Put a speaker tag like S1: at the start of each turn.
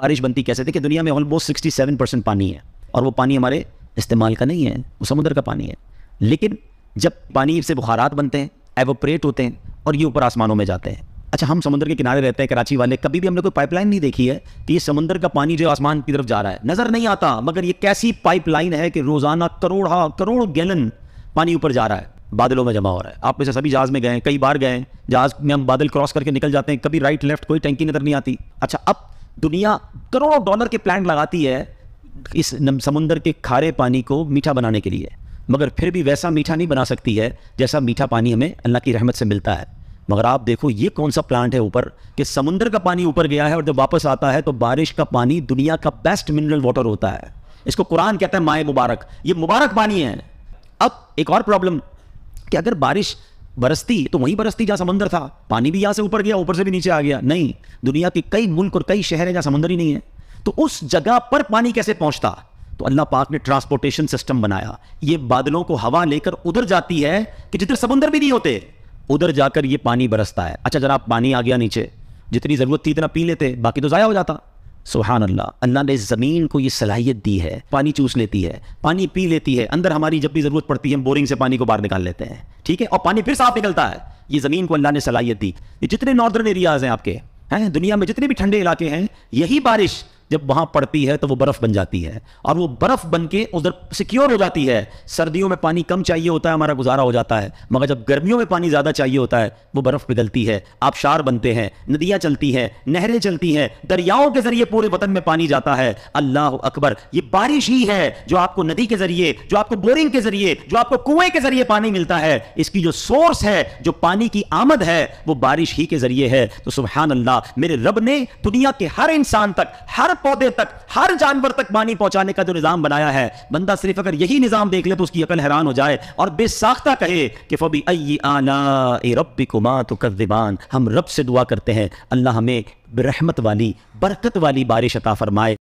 S1: बारिश बनती कैसे देखिए दुनिया में ऑलमोस्ट सिक्सटी सेवन परसेंट पानी है और वो पानी हमारे इस्तेमाल का नहीं है वो समुद्र का पानी है लेकिन जब पानी से बुखारात बनते हैं एवोपरेट होते हैं और ये ऊपर आसमानों में जाते हैं अच्छा हम समुद्र के किनारे रहते हैं कराची वाले कभी भी हमने कोई पाइपलाइन नहीं देखी है कि ये समुद्र का पानी जो आसमान की तरफ जा रहा है नज़र नहीं आता मगर ये कैसी पाइपलाइन है कि रोज़ाना करोड़ा करोड़ गैलन हाँ, पानी ऊपर जा रहा है बादलों में जमा हो रहा है आप में से सभी जहाज में गए कई बार गए जहाज में हम बादल क्रॉस करके निकल जाते हैं कभी राइट लेफ्ट कोई टैंकी नज़र नहीं आती अच्छा अब दुनिया करोड़ों डॉलर के प्लांट लगाती है इस समुंदर के खारे पानी को मीठा बनाने के लिए मगर फिर भी वैसा मीठा नहीं बना सकती है जैसा मीठा पानी हमें अल्लाह की रहमत से मिलता है मगर आप देखो ये कौन सा प्लांट है ऊपर कि समुंदर का पानी ऊपर गया है और जब वापस आता है तो बारिश का पानी दुनिया का बेस्ट मिनरल वाटर होता है इसको कुरान कहता है माए मुबारक ये मुबारक पानी है अब एक और प्रॉब्लम कि अगर बारिश बरसती तो वहीं बरसती जहाँ समंदर था पानी भी यहाँ से ऊपर गया ऊपर से भी नीचे आ गया नहीं दुनिया के कई मुल्क और कई शहर हैं जहाँ समंदर ही नहीं है तो उस जगह पर पानी कैसे पहुँचता तो अल्लाह पाक ने ट्रांसपोर्टेशन सिस्टम बनाया ये बादलों को हवा लेकर उधर जाती है कि जिधर समंदर भी नहीं होते उधर जाकर ये पानी बरसता है अच्छा जरा पानी आ गया नीचे जितनी ज़रूरत थी इतना पी लेते बाकी तो ज़ाया हो जाता सुहान अल्लाह अल्लाह ने ज़मीन को ये सलाहियत दी है पानी चूस लेती है पानी पी लेती है अंदर हमारी जब भी ज़रूरत पड़ती है हम बोरिंग से पानी को बाहर निकाल लेते हैं ठीक है और पानी फिर साफ निकलता है ये ज़मीन को अल्लाह ने सलाहियत दी ये जितने नॉर्दर्न एरियाज़ हैं आपके हैं दुनिया में जितने भी ठंडे इलाके हैं यही बारिश जब वहां पड़ती है तो वो बर्फ बन जाती है और वो बर्फ बन के उधर सिक्योर हो जाती है सर्दियों में पानी कम चाहिए होता है हमारा गुजारा हो जाता है मगर जब गर्मियों में पानी ज्यादा चाहिए होता है वो बर्फ पिघलती है आबशार बनते हैं नदियां चलती हैं नहरें चलती हैं दरियाओं के जरिए पूरे वतन में पानी जाता है अल्लाह अकबर ये बारिश ही है जो आपको नदी के जरिए जो आपको बोरिंग के जरिए जो आपको कुएं के जरिए पानी मिलता है इसकी जो सोर्स है जो पानी की आमद है वो बारिश ही के जरिए है तो सुबहान अल्लाह मेरे रब ने दुनिया के हर इंसान तक हर पौधे तक हर जानवर तक पानी पहुंचाने का जो निज़ाम बनाया है बंदा सिर्फ अगर यही निज़ाम देख ले तो उसकी अकल हैरान हो जाए और बेसाख्ता कहे कि फबी अई आना रबी कुमा तो हम रब से दुआ करते हैं अल्लाह हमें रहमत वाली बरकत वाली बारिश अता फरमाए